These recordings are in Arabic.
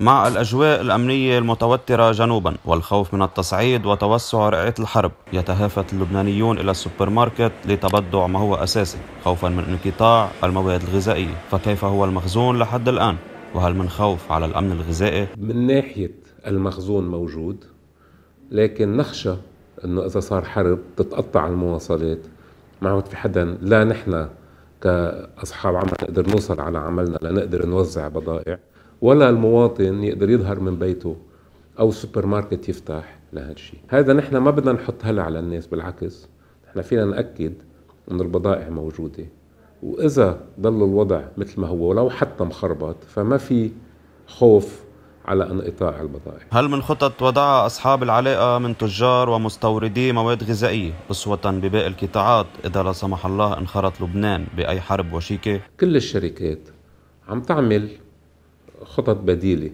مع الأجواء الأمنية المتوترة جنوبا والخوف من التصعيد وتوسع رعاية الحرب يتهافت اللبنانيون إلى السوبر ماركت لتبضع ما هو أساسي خوفا من انقطاع المواد الغذائية فكيف هو المخزون لحد الآن؟ وهل من خوف على الأمن الغذائي؟ من ناحية المخزون موجود لكن نخشى أنه إذا صار حرب تتقطع المواصلات ما عاد في حدا لا نحن كأصحاب عمل نقدر نوصل على عملنا لنقدر نوزع بضائع ولا المواطن يقدر يظهر من بيته او السوبر ماركت يفتح لهذا الشيء هذا نحن ما بدنا نحط هلا على الناس بالعكس نحن فينا ناكد ان البضائع موجوده واذا ضل الوضع مثل ما هو ولو حتى مخربط فما في خوف على انقطاع البضائع هل من خطط وضعها أصحاب العلاقة من تجار ومستوردي مواد غذائية أسوة بباقي القطاعات إذا لا سمح الله انخرط لبنان بأي حرب وشيكة؟ كل الشركات عم تعمل خطط بديله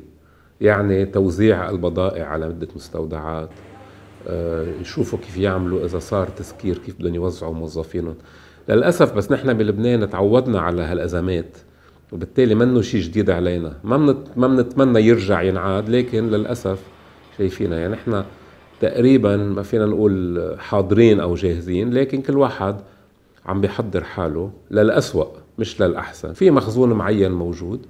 يعني توزيع البضائع على مدة مستودعات آه، يشوفوا كيف يعملوا إذا صار تسكير كيف بدهم يوزعوا موظفينهم للأسف بس نحن بلبنان تعودنا على هالأزمات وبالتالي منه شيء جديد علينا ما منت ما بنتمنى يرجع ينعاد لكن للأسف شايفينها يعني نحن تقريبا ما فينا نقول حاضرين أو جاهزين لكن كل واحد عم بيحضر حاله للأسوأ مش للأحسن في مخزون معين موجود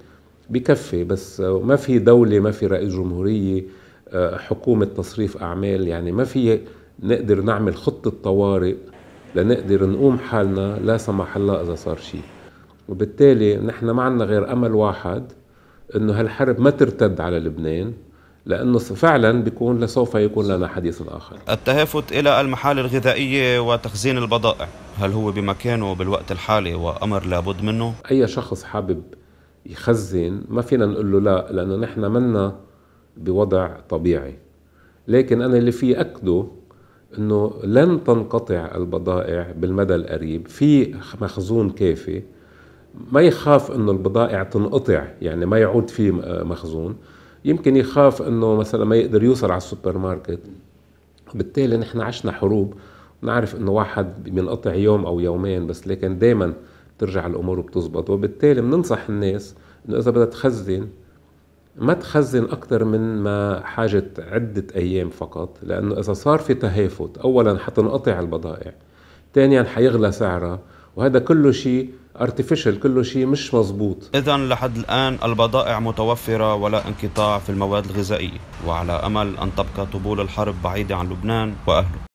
بكفي بس ما في دولة ما في رئيس جمهورية آه، حكومة تصريف أعمال يعني ما في نقدر نعمل خطة طوارئ لنقدر نقوم حالنا لا سمح الله إذا صار شيء وبالتالي نحن ما عندنا غير أمل واحد إنه هالحرب ما ترتد على لبنان لانه فعلا بيكون لسوف يكون لنا حديث اخر. التهافت الى المحال الغذائيه وتخزين البضائع، هل هو بمكانه بالوقت الحالي وامر لابد منه؟ اي شخص حابب يخزن ما فينا نقول له لا لانه نحن منا بوضع طبيعي لكن انا اللي فيه اكده انه لن تنقطع البضائع بالمدى القريب في مخزون كافي ما يخاف انه البضائع تنقطع يعني ما يعود في مخزون يمكن يخاف انه مثلا ما يقدر يوصل على السوبر ماركت بالتالي نحن عشنا حروب نعرف انه واحد بينقطع يوم او يومين بس لكن دائما بترجع الامور بتزبط وبالتالي بننصح الناس انه اذا بدها تخزن ما تخزن اكثر من ما حاجه عده ايام فقط لانه اذا صار في تهافت اولا حتنقطع البضائع ثانيا حيغلى سعرها وهذا كله شيء ارتفيشال كله شيء مش مزبوط اذا لحد الان البضائع متوفره ولا انقطاع في المواد الغذائيه وعلى امل ان تبقى طبول الحرب بعيده عن لبنان واهله